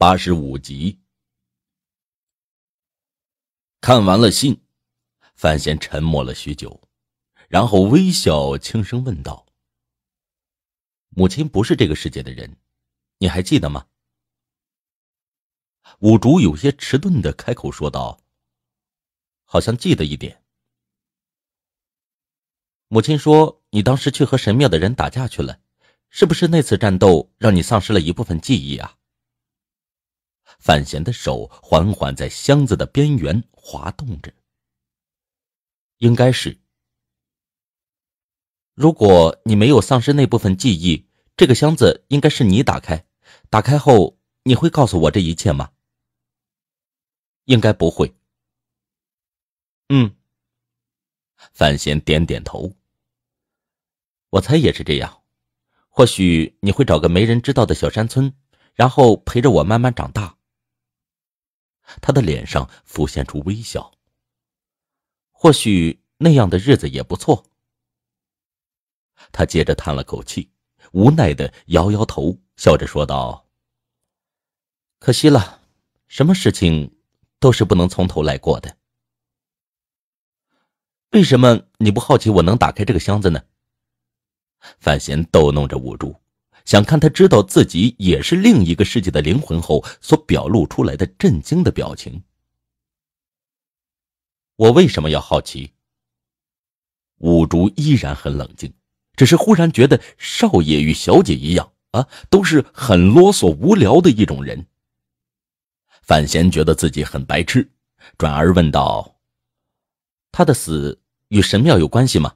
八十五集，看完了信，范闲沉默了许久，然后微笑，轻声问道：“母亲不是这个世界的人，你还记得吗？”五竹有些迟钝的开口说道：“好像记得一点。”母亲说：“你当时去和神庙的人打架去了，是不是那次战斗让你丧失了一部分记忆啊？”范闲的手缓缓在箱子的边缘滑动着。应该是。如果你没有丧失那部分记忆，这个箱子应该是你打开。打开后，你会告诉我这一切吗？应该不会。嗯。范闲点点头。我猜也是这样。或许你会找个没人知道的小山村，然后陪着我慢慢长大。他的脸上浮现出微笑。或许那样的日子也不错。他接着叹了口气，无奈的摇摇头，笑着说道：“可惜了，什么事情都是不能从头来过的。”为什么你不好奇我能打开这个箱子呢？范闲逗弄着五竹。想看他知道自己也是另一个世界的灵魂后所表露出来的震惊的表情。我为什么要好奇？五竹依然很冷静，只是忽然觉得少爷与小姐一样啊，都是很啰嗦无聊的一种人。范闲觉得自己很白痴，转而问道：“他的死与神庙有关系吗？”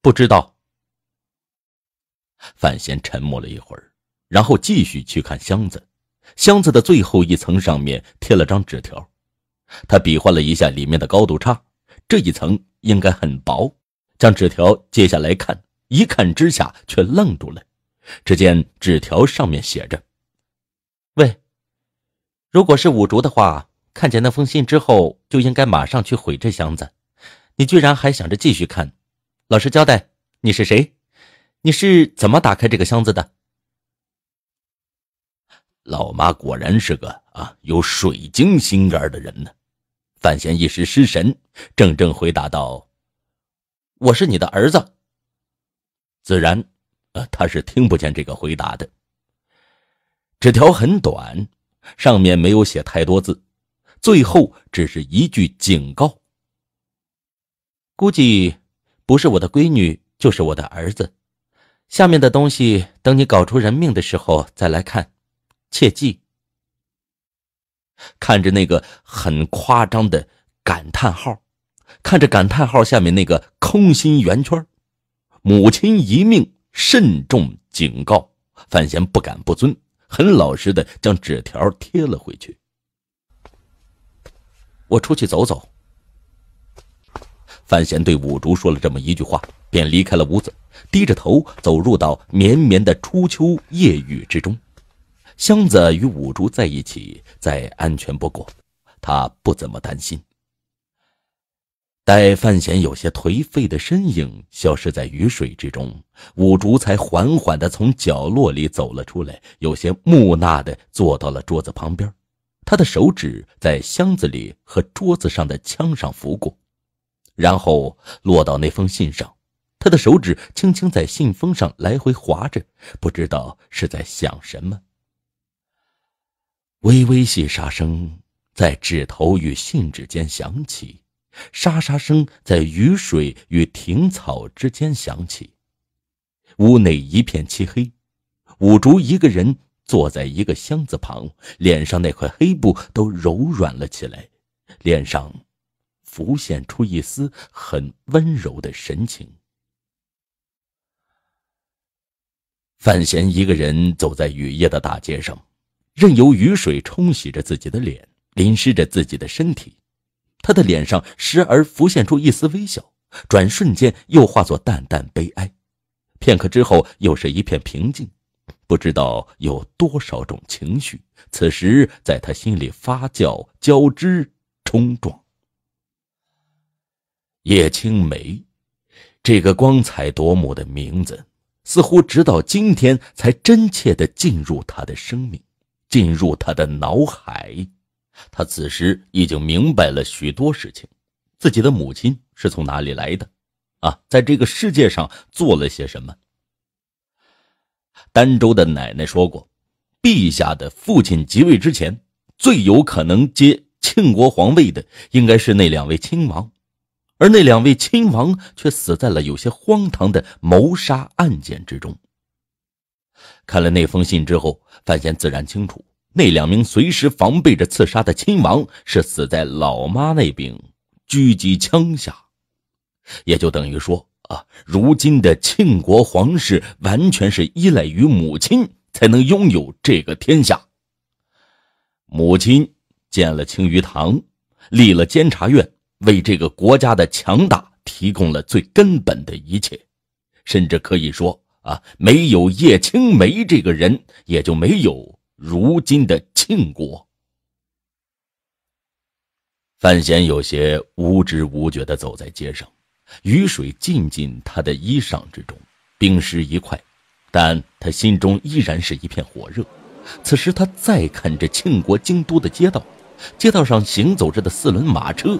不知道。范闲沉默了一会儿，然后继续去看箱子。箱子的最后一层上面贴了张纸条，他比划了一下里面的高度差，这一层应该很薄。将纸条揭下来看，一看之下却愣住了。只见纸条上面写着：“喂，如果是五竹的话，看见那封信之后就应该马上去毁这箱子。你居然还想着继续看，老实交代，你是谁？”你是怎么打开这个箱子的？老妈果然是个啊有水晶心肝的人呢。范闲一时失神，怔怔回答道：“我是你的儿子。”自然，呃，他是听不见这个回答的。纸条很短，上面没有写太多字，最后只是一句警告。估计不是我的闺女，就是我的儿子。下面的东西，等你搞出人命的时候再来看，切记。看着那个很夸张的感叹号，看着感叹号下面那个空心圆圈，母亲一命，慎重警告。范闲不敢不尊，很老实的将纸条贴了回去。我出去走走。范闲对五竹说了这么一句话，便离开了屋子。低着头走入到绵绵的初秋夜雨之中，箱子与五竹在一起，再安全不过，他不怎么担心。待范闲有些颓废的身影消失在雨水之中，五竹才缓缓的从角落里走了出来，有些木讷的坐到了桌子旁边，他的手指在箱子里和桌子上的枪上拂过，然后落到那封信上。他的手指轻轻在信封上来回划着，不知道是在想什么。微微细沙声在指头与信纸间响起，沙沙声在雨水与庭草之间响起。屋内一片漆黑，五竹一个人坐在一个箱子旁，脸上那块黑布都柔软了起来，脸上浮现出一丝很温柔的神情。范闲一个人走在雨夜的大街上，任由雨水冲洗着自己的脸，淋湿着自己的身体。他的脸上时而浮现出一丝微笑，转瞬间又化作淡淡悲哀，片刻之后又是一片平静。不知道有多少种情绪，此时在他心里发酵、交织、冲撞。叶青眉，这个光彩夺目的名字。似乎直到今天才真切地进入他的生命，进入他的脑海。他此时已经明白了许多事情：自己的母亲是从哪里来的，啊，在这个世界上做了些什么。儋州的奶奶说过，陛下的父亲即位之前，最有可能接庆国皇位的，应该是那两位亲王。而那两位亲王却死在了有些荒唐的谋杀案件之中。看了那封信之后，范闲自然清楚，那两名随时防备着刺杀的亲王是死在老妈那柄狙击枪下，也就等于说啊，如今的庆国皇室完全是依赖于母亲才能拥有这个天下。母亲建了青鱼堂，立了监察院。为这个国家的强大提供了最根本的一切，甚至可以说啊，没有叶青梅这个人，也就没有如今的庆国。范闲有些无知无觉的走在街上，雨水浸进他的衣裳之中，冰湿一块，但他心中依然是一片火热。此时他再看着庆国京都的街道，街道上行走着的四轮马车。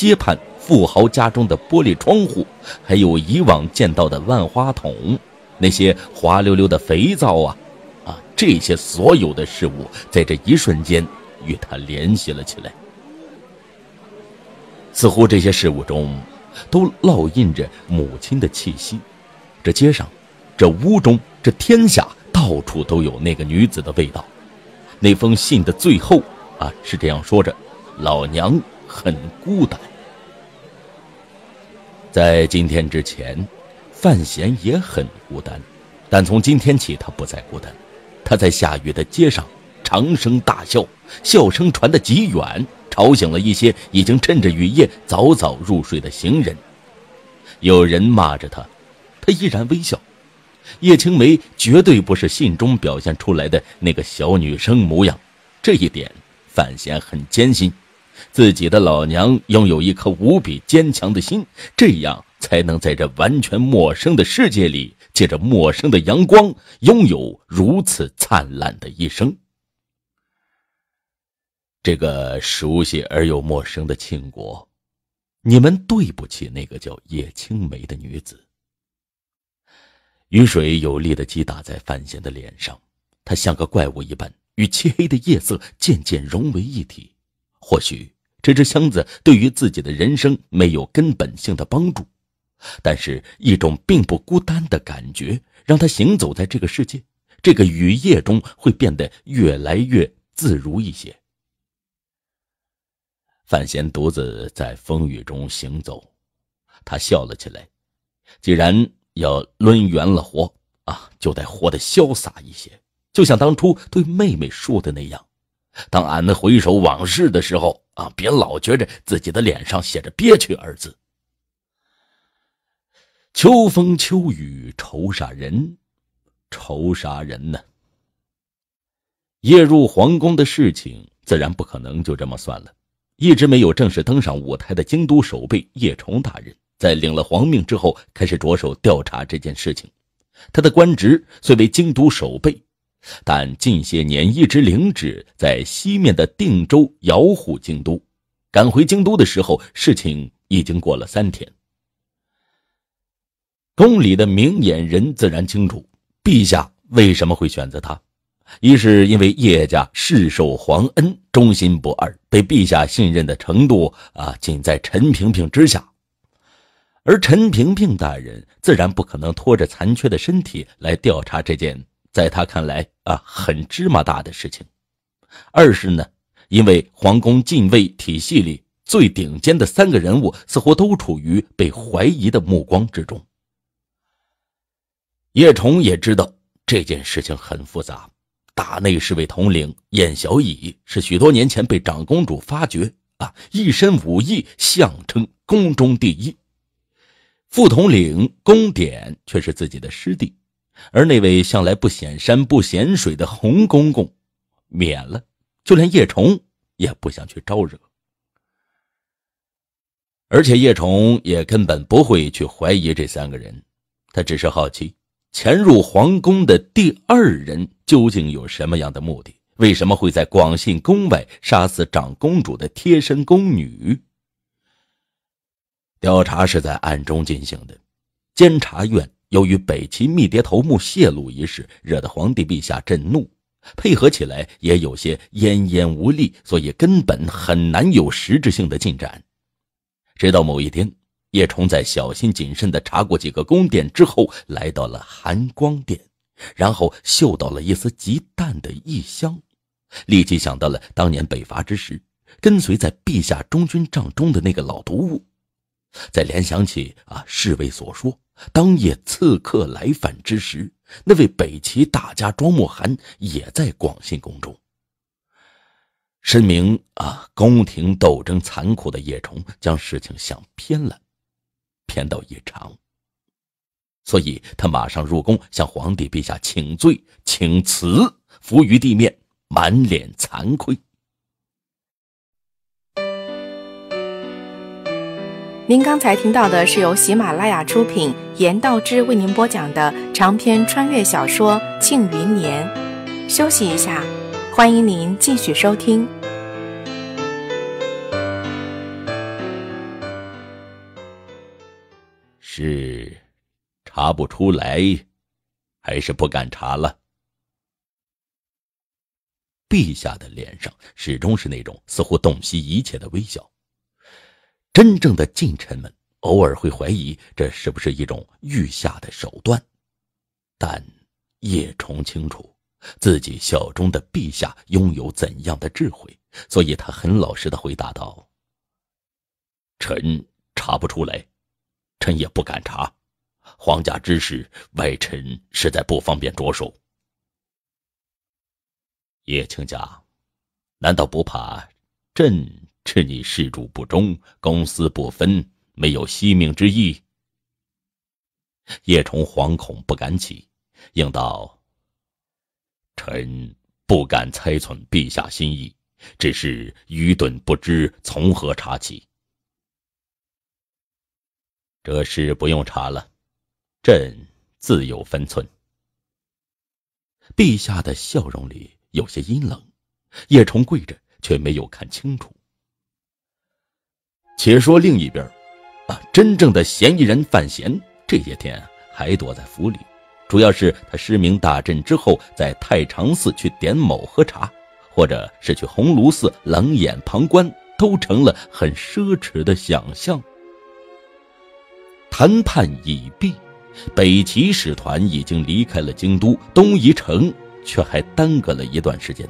街畔富豪家中的玻璃窗户，还有以往见到的万花筒，那些滑溜溜的肥皂啊，啊，这些所有的事物，在这一瞬间与他联系了起来。似乎这些事物中，都烙印着母亲的气息。这街上，这屋中，这天下，到处都有那个女子的味道。那封信的最后啊，是这样说着：“老娘很孤单。”在今天之前，范闲也很孤单，但从今天起，他不再孤单。他在下雨的街上长声大笑，笑声传得极远，吵醒了一些已经趁着雨夜早早入睡的行人。有人骂着他，他依然微笑。叶轻眉绝对不是信中表现出来的那个小女生模样，这一点范闲很坚信。自己的老娘拥有一颗无比坚强的心，这样才能在这完全陌生的世界里，借着陌生的阳光，拥有如此灿烂的一生。这个熟悉而又陌生的庆国，你们对不起那个叫叶青梅的女子。雨水有力的击打在范闲的脸上，他像个怪物一般，与漆黑的夜色渐渐融为一体。或许这只箱子对于自己的人生没有根本性的帮助，但是一种并不孤单的感觉，让他行走在这个世界，这个雨夜中会变得越来越自如一些。范闲独自在风雨中行走，他笑了起来。既然要抡圆了活啊，就得活得潇洒一些，就像当初对妹妹说的那样。当俺们回首往事的时候啊，别老觉着自己的脸上写着憋屈二字。秋风秋雨愁杀人，愁啥人呢？夜入皇宫的事情自然不可能就这么算了。一直没有正式登上舞台的京都守备叶崇大人，在领了皇命之后，开始着手调查这件事情。他的官职虽为京都守备。但近些年一直领旨在西面的定州遥护京都，赶回京都的时候，事情已经过了三天。宫里的明眼人自然清楚，陛下为什么会选择他？一是因为叶家世受皇恩，忠心不二，被陛下信任的程度啊，仅在陈平平之下。而陈平平大人自然不可能拖着残缺的身体来调查这件。在他看来啊，很芝麻大的事情。二是呢，因为皇宫禁卫体系里最顶尖的三个人物，似乎都处于被怀疑的目光之中。叶重也知道这件事情很复杂。大内侍卫统领燕小乙是许多年前被长公主发掘啊，一身武艺，象征宫中第一。副统领宫典却是自己的师弟。而那位向来不显山不显水的洪公公，免了；就连叶重也不想去招惹。而且叶重也根本不会去怀疑这三个人，他只是好奇：潜入皇宫的第二人究竟有什么样的目的？为什么会在广信宫外杀死长公主的贴身宫女？调查是在暗中进行的，监察院。由于北齐密谍头目泄露一事，惹得皇帝陛下震怒，配合起来也有些奄奄无力，所以根本很难有实质性的进展。直到某一天，叶重在小心谨慎地查过几个宫殿之后，来到了含光殿，然后嗅到了一丝极淡的异香，立即想到了当年北伐之时，跟随在陛下中军帐中的那个老毒物。再联想起啊，侍卫所说，当夜刺客来犯之时，那位北齐大家庄墨寒也在广信宫中。深明啊，宫廷斗争残酷的叶崇将事情想偏了，偏到异常，所以他马上入宫向皇帝陛下请罪，请辞，伏于地面，满脸惭愧。您刚才听到的是由喜马拉雅出品，严道之为您播讲的长篇穿越小说《庆余年》。休息一下，欢迎您继续收听。是，查不出来，还是不敢查了？陛下的脸上始终是那种似乎洞悉一切的微笑。真正的近臣们偶尔会怀疑这是不是一种御下的手段，但叶重清楚自己效忠的陛下拥有怎样的智慧，所以他很老实的回答道：“臣查不出来，臣也不敢查，皇家之事，外臣实在不方便着手。叶卿家，难道不怕朕？”斥你事主不忠，公私不分，没有惜命之意。叶重惶恐，不敢起，应道：“臣不敢猜忖陛下心意，只是愚钝，不知从何查起。”这事不用查了，朕自有分寸。陛下的笑容里有些阴冷，叶重跪着，却没有看清楚。且说另一边，啊，真正的嫌疑人范闲这些天还躲在府里，主要是他失明大阵之后，在太常寺去点某喝茶，或者是去红炉寺冷眼旁观，都成了很奢侈的想象。谈判已毕，北齐使团已经离开了京都东夷城，却还耽搁了一段时间。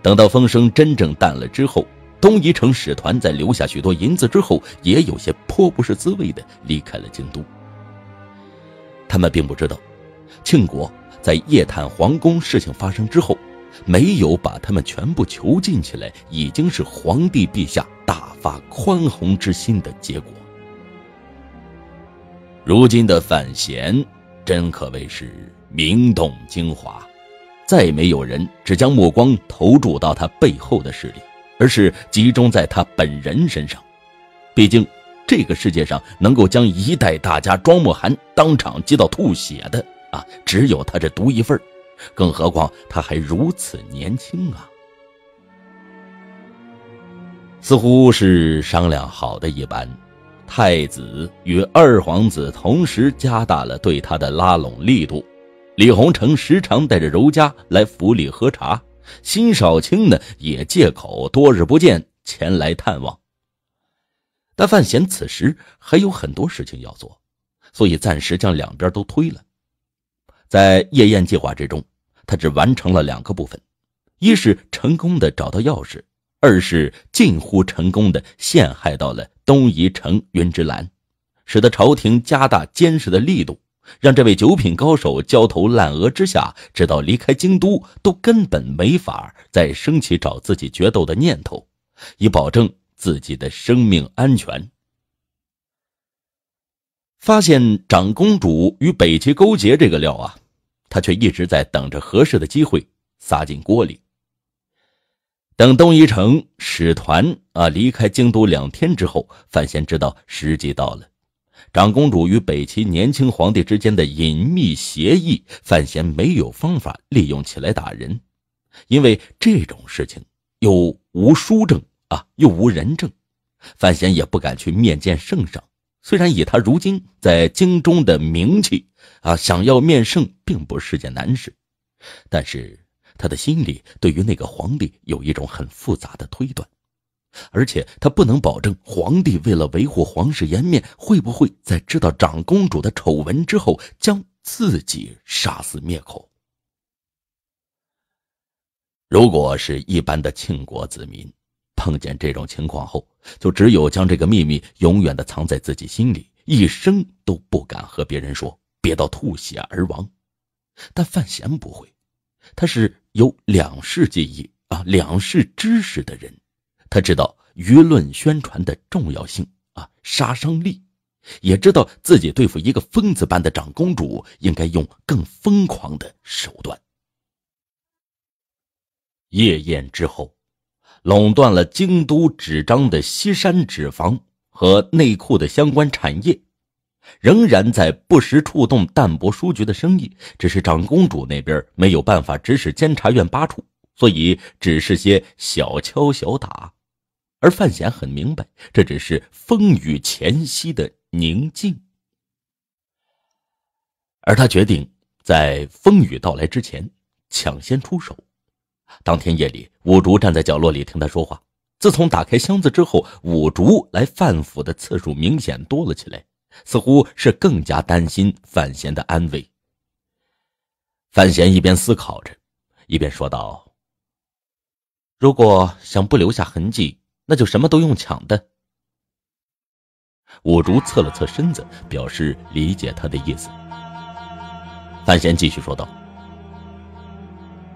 等到风声真正淡了之后。东夷城使团在留下许多银子之后，也有些颇不是滋味的离开了京都。他们并不知道，庆国在夜探皇宫事情发生之后，没有把他们全部囚禁起来，已经是皇帝陛下大发宽宏之心的结果。如今的范闲，真可谓是名动京华，再没有人只将目光投注到他背后的势力。而是集中在他本人身上，毕竟这个世界上能够将一代大家庄墨涵当场击到吐血的啊，只有他这独一份更何况他还如此年轻啊！似乎是商量好的一般，太子与二皇子同时加大了对他的拉拢力度。李鸿成时常带着柔嘉来府里喝茶。辛少卿呢，也借口多日不见，前来探望。但范闲此时还有很多事情要做，所以暂时将两边都推了。在夜宴计划之中，他只完成了两个部分：一是成功的找到钥匙，二是近乎成功的陷害到了东夷城云之澜，使得朝廷加大监视的力度。让这位九品高手焦头烂额之下，直到离开京都，都根本没法再升起找自己决斗的念头，以保证自己的生命安全。发现长公主与北齐勾结这个料啊，他却一直在等着合适的机会撒进锅里。等东夷城使团啊离开京都两天之后，范闲知道时机到了。长公主与北齐年轻皇帝之间的隐秘协议，范闲没有方法利用起来打人，因为这种事情又无书证啊，又无人证，范闲也不敢去面见圣上。虽然以他如今在京中的名气啊，想要面圣并不是件难事，但是他的心里对于那个皇帝有一种很复杂的推断。而且他不能保证，皇帝为了维护皇室颜面，会不会在知道长公主的丑闻之后，将自己杀死灭口？如果是一般的庆国子民，碰见这种情况后，就只有将这个秘密永远的藏在自己心里，一生都不敢和别人说，憋到吐血而亡。但范闲不会，他是有两世记忆啊，两世知识的人。他知道舆论宣传的重要性啊，杀伤力，也知道自己对付一个疯子般的长公主，应该用更疯狂的手段。夜宴之后，垄断了京都纸张的西山纸坊和内库的相关产业，仍然在不时触动淡泊书局的生意。只是长公主那边没有办法指使监察院八处，所以只是些小敲小打。而范闲很明白，这只是风雨前夕的宁静，而他决定在风雨到来之前抢先出手。当天夜里，五竹站在角落里听他说话。自从打开箱子之后，五竹来范府的次数明显多了起来，似乎是更加担心范闲的安危。范闲一边思考着，一边说道：“如果想不留下痕迹。”那就什么都用抢的。五竹侧了侧身子，表示理解他的意思。范闲继续说道：“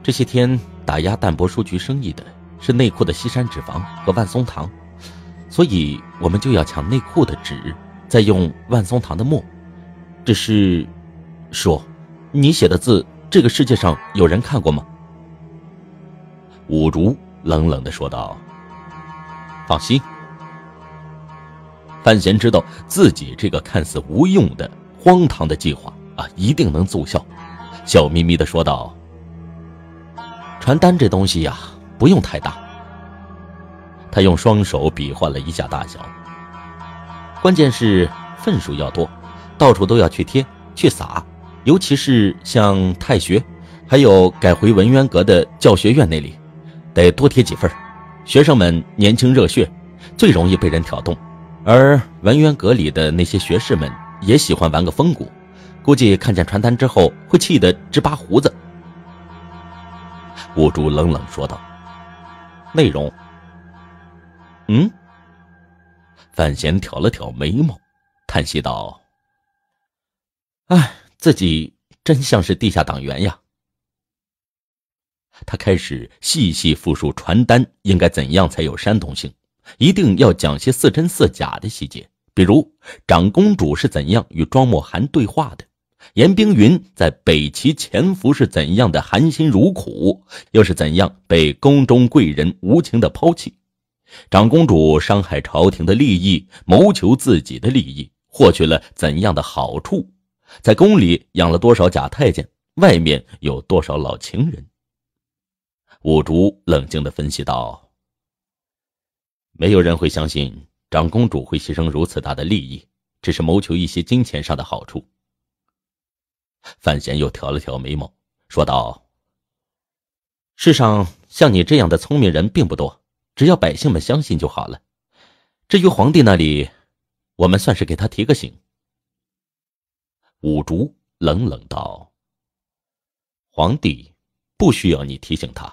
这些天打压淡泊书局生意的是内库的西山纸坊和万松堂，所以我们就要抢内库的纸，再用万松堂的墨。只是，说，你写的字，这个世界上有人看过吗？”五竹冷冷的说道。放心，范闲知道自己这个看似无用的荒唐的计划啊，一定能奏效，笑眯眯的说道：“传单这东西呀，不用太大。”他用双手比划了一下大小。关键是份数要多，到处都要去贴去撒，尤其是像太学，还有改回文渊阁的教学院那里，得多贴几份。学生们年轻热血，最容易被人挑动，而文渊阁里的那些学士们也喜欢玩个风骨，估计看见传单之后会气得直拔胡子。”吴珠冷冷说道，“内容？嗯。”范闲挑了挑眉毛，叹息道：“哎，自己真像是地下党员呀。”他开始细细复述传单应该怎样才有煽动性，一定要讲些似真似假的细节，比如长公主是怎样与庄墨涵对话的，严冰云在北齐潜伏是怎样的含辛茹苦，又是怎样被宫中贵人无情的抛弃，长公主伤害朝廷的利益，谋求自己的利益，获取了怎样的好处，在宫里养了多少假太监，外面有多少老情人。五竹冷静的分析道：“没有人会相信长公主会牺牲如此大的利益，只是谋求一些金钱上的好处。”范闲又挑了挑眉毛，说道：“世上像你这样的聪明人并不多，只要百姓们相信就好了。至于皇帝那里，我们算是给他提个醒。”五竹冷冷道：“皇帝不需要你提醒他。”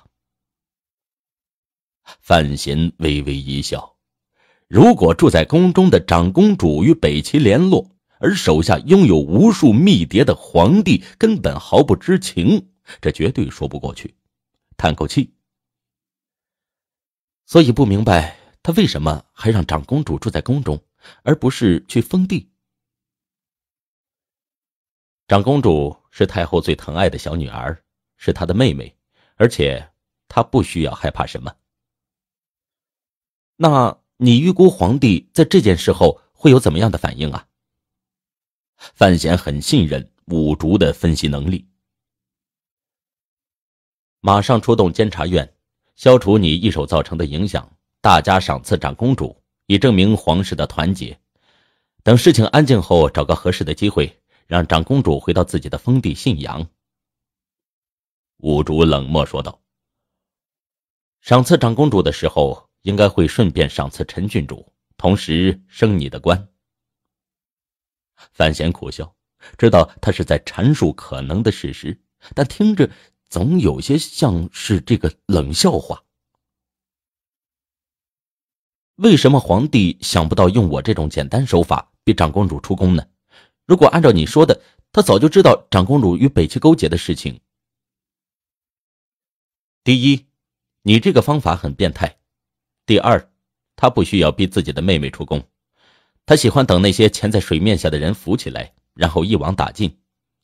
范闲微微一笑，如果住在宫中的长公主与北齐联络，而手下拥有无数密谍的皇帝根本毫不知情，这绝对说不过去。叹口气，所以不明白他为什么还让长公主住在宫中，而不是去封地。长公主是太后最疼爱的小女儿，是她的妹妹，而且她不需要害怕什么。那你预估皇帝在这件事后会有怎么样的反应啊？范闲很信任五竹的分析能力，马上出动监察院，消除你一手造成的影响，大家赏赐长公主，以证明皇室的团结。等事情安静后，找个合适的机会，让长公主回到自己的封地信阳。五竹冷漠说道：“赏赐长公主的时候。”应该会顺便赏赐陈郡主，同时升你的官。范闲苦笑，知道他是在阐述可能的事实，但听着总有些像是这个冷笑话。为什么皇帝想不到用我这种简单手法逼长公主出宫呢？如果按照你说的，他早就知道长公主与北齐勾结的事情。第一，你这个方法很变态。第二，他不需要逼自己的妹妹出宫，他喜欢等那些潜在水面下的人浮起来，然后一网打尽。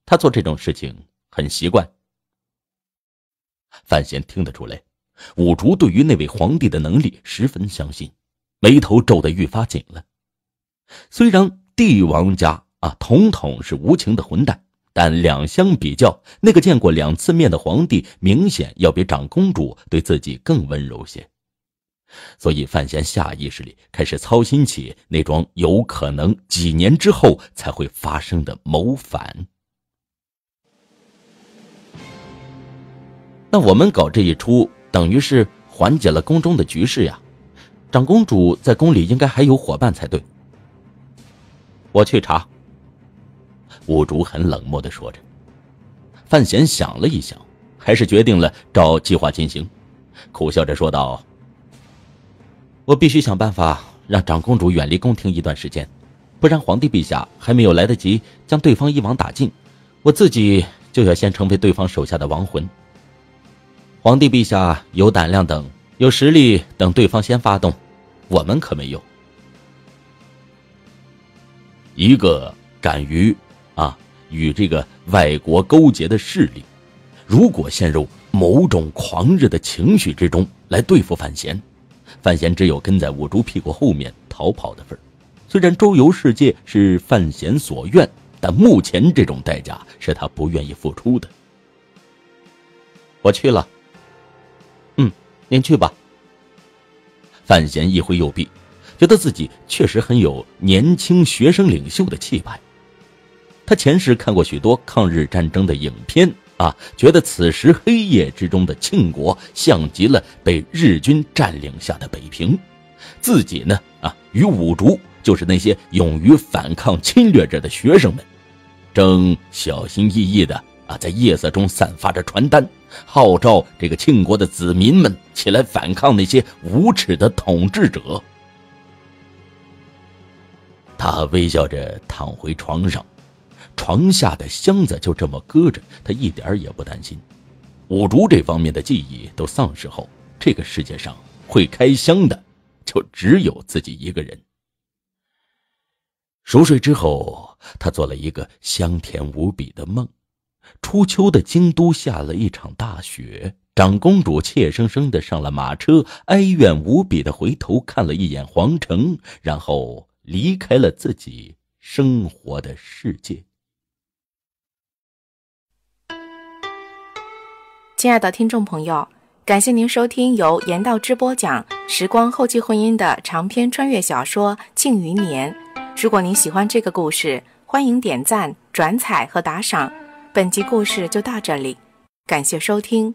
他做这种事情很习惯。范闲听得出来，五竹对于那位皇帝的能力十分相信，眉头皱得愈发紧了。虽然帝王家啊，统统是无情的混蛋，但两相比较，那个见过两次面的皇帝明显要比长公主对自己更温柔些。所以，范闲下意识里开始操心起那桩有可能几年之后才会发生的谋反。那我们搞这一出，等于是缓解了宫中的局势呀。长公主在宫里应该还有伙伴才对。我去查。”五竹很冷漠的说着。范闲想了一想，还是决定了照计划进行，苦笑着说道。我必须想办法让长公主远离宫廷一段时间，不然皇帝陛下还没有来得及将对方一网打尽，我自己就要先成为对方手下的亡魂。皇帝陛下有胆量等，有实力等对方先发动，我们可没有。一个敢于啊与这个外国勾结的势力，如果陷入某种狂热的情绪之中来对付范闲。范闲只有跟在五竹屁股后面逃跑的份儿。虽然周游世界是范闲所愿，但目前这种代价是他不愿意付出的。我去了。嗯，您去吧。范闲一挥右臂，觉得自己确实很有年轻学生领袖的气派。他前世看过许多抗日战争的影片。啊，觉得此时黑夜之中的庆国像极了被日军占领下的北平，自己呢啊，与五竹就是那些勇于反抗侵略者的学生们，正小心翼翼的啊，在夜色中散发着传单，号召这个庆国的子民们起来反抗那些无耻的统治者。他微笑着躺回床上。床下的箱子就这么搁着，他一点儿也不担心。五竹这方面的记忆都丧失后，这个世界上会开箱的就只有自己一个人。熟睡之后，他做了一个香甜无比的梦。初秋的京都下了一场大雪，长公主怯生生的上了马车，哀怨无比的回头看了一眼皇城，然后离开了自己生活的世界。亲爱的听众朋友，感谢您收听由言道之播讲《时光后期婚姻》的长篇穿越小说《庆余年》。如果您喜欢这个故事，欢迎点赞、转采和打赏。本集故事就到这里，感谢收听。